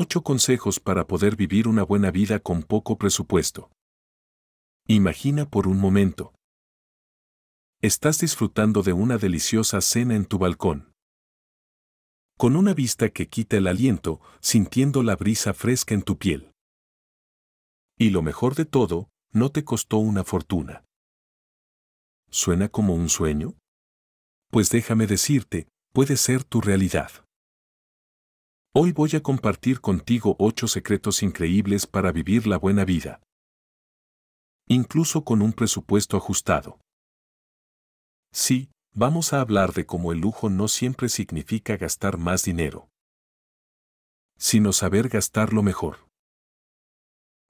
8 consejos para poder vivir una buena vida con poco presupuesto. Imagina por un momento. Estás disfrutando de una deliciosa cena en tu balcón. Con una vista que quita el aliento, sintiendo la brisa fresca en tu piel. Y lo mejor de todo, no te costó una fortuna. ¿Suena como un sueño? Pues déjame decirte, puede ser tu realidad. Hoy voy a compartir contigo ocho secretos increíbles para vivir la buena vida. Incluso con un presupuesto ajustado. Sí, vamos a hablar de cómo el lujo no siempre significa gastar más dinero, sino saber gastarlo mejor.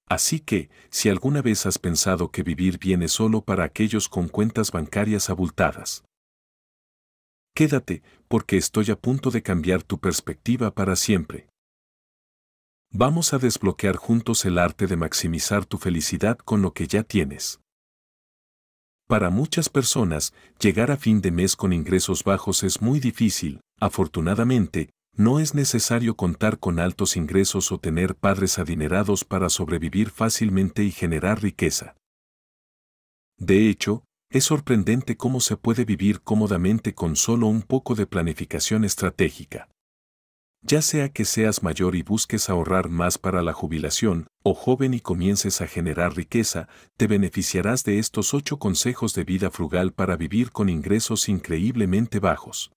Así que, si alguna vez has pensado que vivir bien es solo para aquellos con cuentas bancarias abultadas, quédate, porque estoy a punto de cambiar tu perspectiva para siempre. Vamos a desbloquear juntos el arte de maximizar tu felicidad con lo que ya tienes. Para muchas personas, llegar a fin de mes con ingresos bajos es muy difícil, afortunadamente, no es necesario contar con altos ingresos o tener padres adinerados para sobrevivir fácilmente y generar riqueza. De hecho, es sorprendente cómo se puede vivir cómodamente con solo un poco de planificación estratégica. Ya sea que seas mayor y busques ahorrar más para la jubilación, o joven y comiences a generar riqueza, te beneficiarás de estos ocho consejos de vida frugal para vivir con ingresos increíblemente bajos.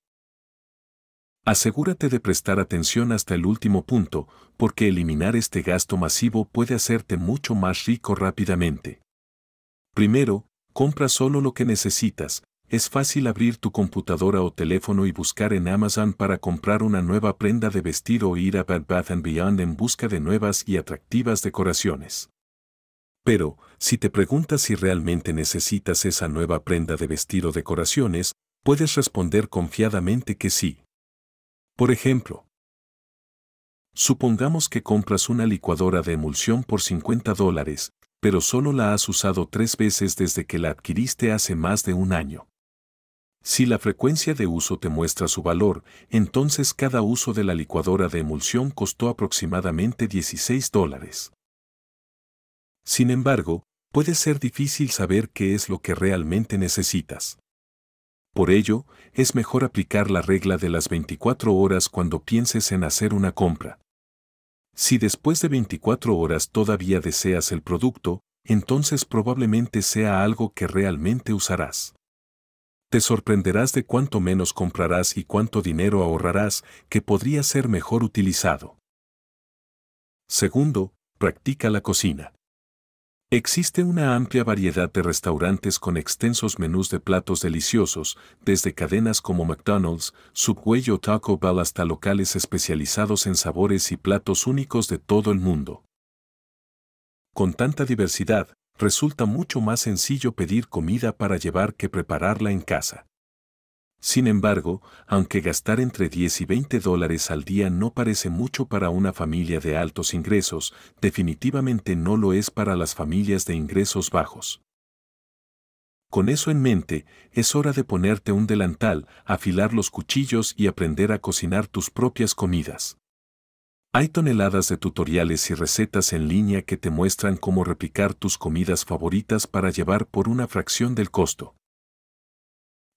Asegúrate de prestar atención hasta el último punto, porque eliminar este gasto masivo puede hacerte mucho más rico rápidamente. Primero, Compra solo lo que necesitas. Es fácil abrir tu computadora o teléfono y buscar en Amazon para comprar una nueva prenda de vestido o ir a Bad Bath and Beyond en busca de nuevas y atractivas decoraciones. Pero, si te preguntas si realmente necesitas esa nueva prenda de vestido o decoraciones, puedes responder confiadamente que sí. Por ejemplo, supongamos que compras una licuadora de emulsión por 50 dólares, pero solo la has usado tres veces desde que la adquiriste hace más de un año. Si la frecuencia de uso te muestra su valor, entonces cada uso de la licuadora de emulsión costó aproximadamente 16 dólares. Sin embargo, puede ser difícil saber qué es lo que realmente necesitas. Por ello, es mejor aplicar la regla de las 24 horas cuando pienses en hacer una compra. Si después de 24 horas todavía deseas el producto, entonces probablemente sea algo que realmente usarás. Te sorprenderás de cuánto menos comprarás y cuánto dinero ahorrarás que podría ser mejor utilizado. Segundo, practica la cocina. Existe una amplia variedad de restaurantes con extensos menús de platos deliciosos, desde cadenas como McDonald's, Subway o Taco Bell hasta locales especializados en sabores y platos únicos de todo el mundo. Con tanta diversidad, resulta mucho más sencillo pedir comida para llevar que prepararla en casa. Sin embargo, aunque gastar entre 10 y 20 dólares al día no parece mucho para una familia de altos ingresos, definitivamente no lo es para las familias de ingresos bajos. Con eso en mente, es hora de ponerte un delantal, afilar los cuchillos y aprender a cocinar tus propias comidas. Hay toneladas de tutoriales y recetas en línea que te muestran cómo replicar tus comidas favoritas para llevar por una fracción del costo.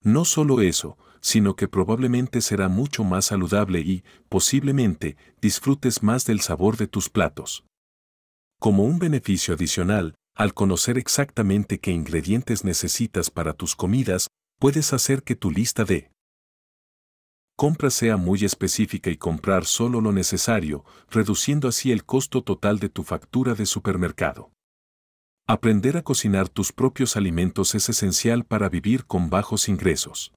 No solo eso, sino que probablemente será mucho más saludable y, posiblemente, disfrutes más del sabor de tus platos. Como un beneficio adicional, al conocer exactamente qué ingredientes necesitas para tus comidas, puedes hacer que tu lista de compra sea muy específica y comprar solo lo necesario, reduciendo así el costo total de tu factura de supermercado. Aprender a cocinar tus propios alimentos es esencial para vivir con bajos ingresos.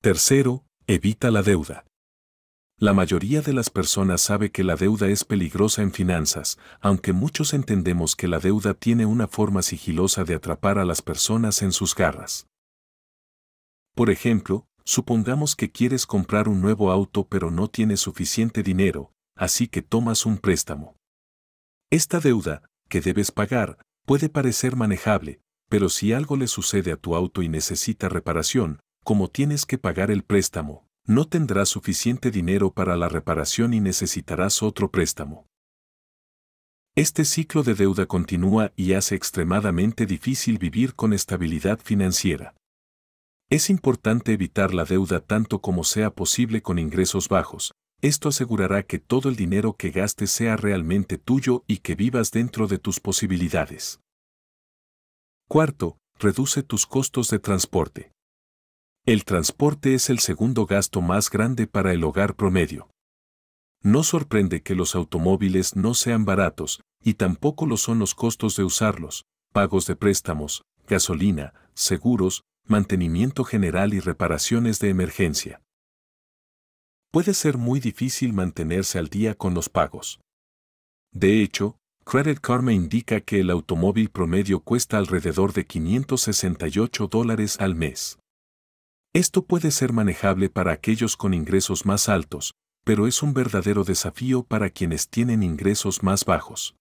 Tercero, evita la deuda. La mayoría de las personas sabe que la deuda es peligrosa en finanzas, aunque muchos entendemos que la deuda tiene una forma sigilosa de atrapar a las personas en sus garras. Por ejemplo, supongamos que quieres comprar un nuevo auto pero no tienes suficiente dinero, así que tomas un préstamo. Esta deuda, que debes pagar puede parecer manejable, pero si algo le sucede a tu auto y necesita reparación, como tienes que pagar el préstamo, no tendrás suficiente dinero para la reparación y necesitarás otro préstamo. Este ciclo de deuda continúa y hace extremadamente difícil vivir con estabilidad financiera. Es importante evitar la deuda tanto como sea posible con ingresos bajos, esto asegurará que todo el dinero que gastes sea realmente tuyo y que vivas dentro de tus posibilidades. Cuarto, reduce tus costos de transporte. El transporte es el segundo gasto más grande para el hogar promedio. No sorprende que los automóviles no sean baratos, y tampoco lo son los costos de usarlos, pagos de préstamos, gasolina, seguros, mantenimiento general y reparaciones de emergencia puede ser muy difícil mantenerse al día con los pagos. De hecho, Credit Karma indica que el automóvil promedio cuesta alrededor de 568 dólares al mes. Esto puede ser manejable para aquellos con ingresos más altos, pero es un verdadero desafío para quienes tienen ingresos más bajos.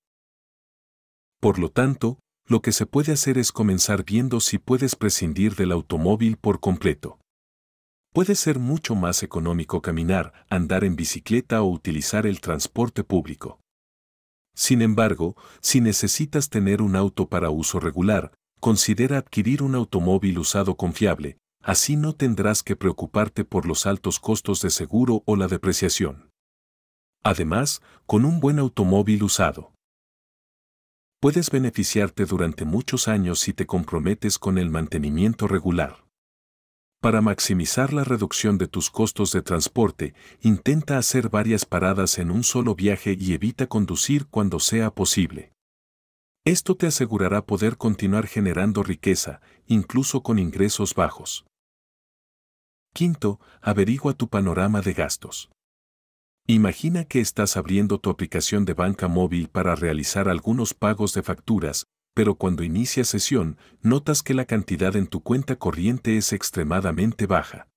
Por lo tanto, lo que se puede hacer es comenzar viendo si puedes prescindir del automóvil por completo. Puede ser mucho más económico caminar, andar en bicicleta o utilizar el transporte público. Sin embargo, si necesitas tener un auto para uso regular, considera adquirir un automóvil usado confiable, así no tendrás que preocuparte por los altos costos de seguro o la depreciación. Además, con un buen automóvil usado, puedes beneficiarte durante muchos años si te comprometes con el mantenimiento regular. Para maximizar la reducción de tus costos de transporte, intenta hacer varias paradas en un solo viaje y evita conducir cuando sea posible. Esto te asegurará poder continuar generando riqueza, incluso con ingresos bajos. Quinto, averigua tu panorama de gastos. Imagina que estás abriendo tu aplicación de banca móvil para realizar algunos pagos de facturas, pero cuando inicia sesión, notas que la cantidad en tu cuenta corriente es extremadamente baja.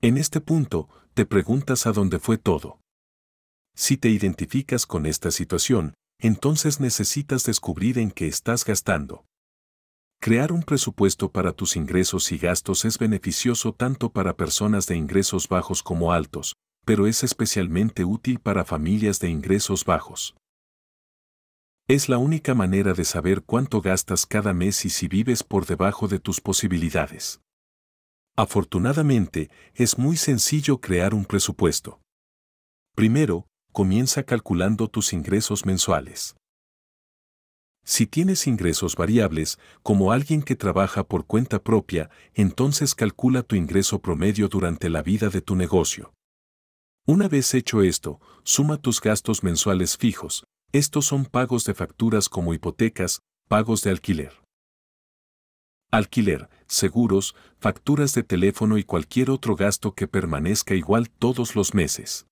En este punto, te preguntas a dónde fue todo. Si te identificas con esta situación, entonces necesitas descubrir en qué estás gastando. Crear un presupuesto para tus ingresos y gastos es beneficioso tanto para personas de ingresos bajos como altos, pero es especialmente útil para familias de ingresos bajos. Es la única manera de saber cuánto gastas cada mes y si vives por debajo de tus posibilidades. Afortunadamente, es muy sencillo crear un presupuesto. Primero, comienza calculando tus ingresos mensuales. Si tienes ingresos variables, como alguien que trabaja por cuenta propia, entonces calcula tu ingreso promedio durante la vida de tu negocio. Una vez hecho esto, suma tus gastos mensuales fijos, estos son pagos de facturas como hipotecas, pagos de alquiler. Alquiler, seguros, facturas de teléfono y cualquier otro gasto que permanezca igual todos los meses.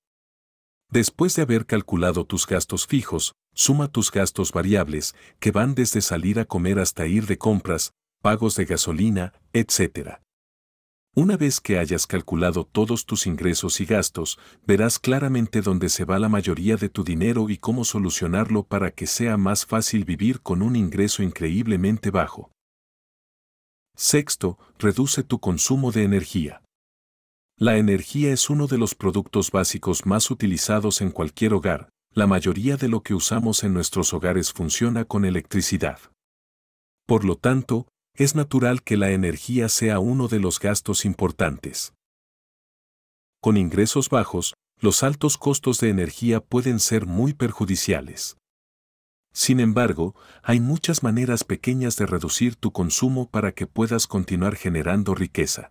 Después de haber calculado tus gastos fijos, suma tus gastos variables, que van desde salir a comer hasta ir de compras, pagos de gasolina, etc. Una vez que hayas calculado todos tus ingresos y gastos, verás claramente dónde se va la mayoría de tu dinero y cómo solucionarlo para que sea más fácil vivir con un ingreso increíblemente bajo. Sexto, reduce tu consumo de energía. La energía es uno de los productos básicos más utilizados en cualquier hogar. La mayoría de lo que usamos en nuestros hogares funciona con electricidad. Por lo tanto, es natural que la energía sea uno de los gastos importantes. Con ingresos bajos, los altos costos de energía pueden ser muy perjudiciales. Sin embargo, hay muchas maneras pequeñas de reducir tu consumo para que puedas continuar generando riqueza.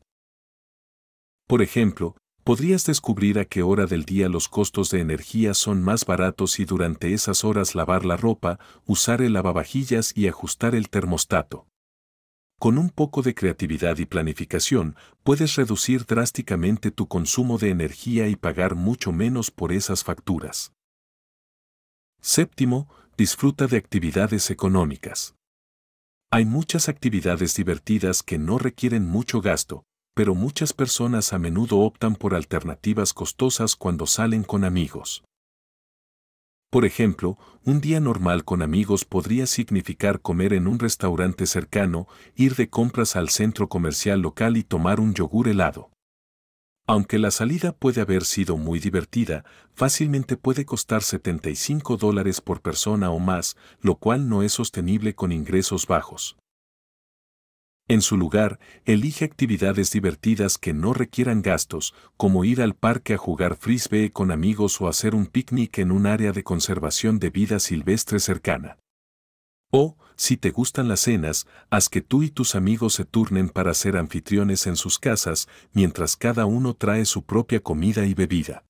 Por ejemplo, podrías descubrir a qué hora del día los costos de energía son más baratos y durante esas horas lavar la ropa, usar el lavavajillas y ajustar el termostato con un poco de creatividad y planificación, puedes reducir drásticamente tu consumo de energía y pagar mucho menos por esas facturas. Séptimo, disfruta de actividades económicas. Hay muchas actividades divertidas que no requieren mucho gasto, pero muchas personas a menudo optan por alternativas costosas cuando salen con amigos. Por ejemplo, un día normal con amigos podría significar comer en un restaurante cercano, ir de compras al centro comercial local y tomar un yogur helado. Aunque la salida puede haber sido muy divertida, fácilmente puede costar 75 dólares por persona o más, lo cual no es sostenible con ingresos bajos. En su lugar, elige actividades divertidas que no requieran gastos, como ir al parque a jugar frisbee con amigos o hacer un picnic en un área de conservación de vida silvestre cercana. O, si te gustan las cenas, haz que tú y tus amigos se turnen para ser anfitriones en sus casas mientras cada uno trae su propia comida y bebida.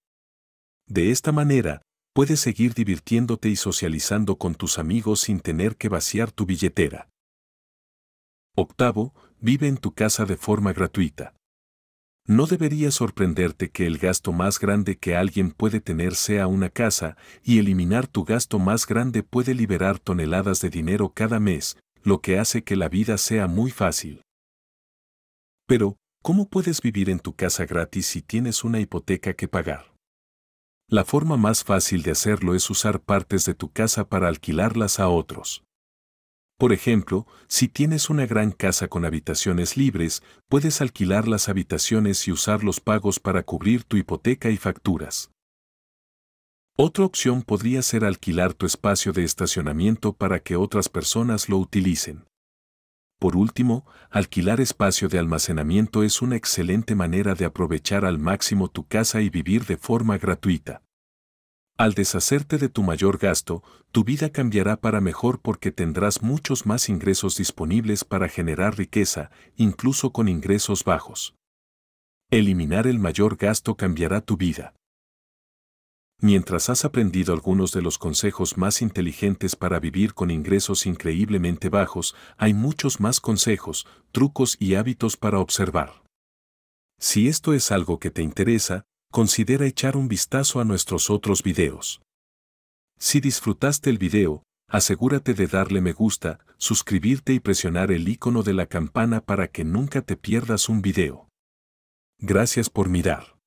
De esta manera, puedes seguir divirtiéndote y socializando con tus amigos sin tener que vaciar tu billetera. Octavo, vive en tu casa de forma gratuita. No debería sorprenderte que el gasto más grande que alguien puede tener sea una casa, y eliminar tu gasto más grande puede liberar toneladas de dinero cada mes, lo que hace que la vida sea muy fácil. Pero, ¿cómo puedes vivir en tu casa gratis si tienes una hipoteca que pagar? La forma más fácil de hacerlo es usar partes de tu casa para alquilarlas a otros. Por ejemplo, si tienes una gran casa con habitaciones libres, puedes alquilar las habitaciones y usar los pagos para cubrir tu hipoteca y facturas. Otra opción podría ser alquilar tu espacio de estacionamiento para que otras personas lo utilicen. Por último, alquilar espacio de almacenamiento es una excelente manera de aprovechar al máximo tu casa y vivir de forma gratuita. Al deshacerte de tu mayor gasto, tu vida cambiará para mejor porque tendrás muchos más ingresos disponibles para generar riqueza, incluso con ingresos bajos. Eliminar el mayor gasto cambiará tu vida. Mientras has aprendido algunos de los consejos más inteligentes para vivir con ingresos increíblemente bajos, hay muchos más consejos, trucos y hábitos para observar. Si esto es algo que te interesa, considera echar un vistazo a nuestros otros videos. Si disfrutaste el video, asegúrate de darle me gusta, suscribirte y presionar el icono de la campana para que nunca te pierdas un video. Gracias por mirar.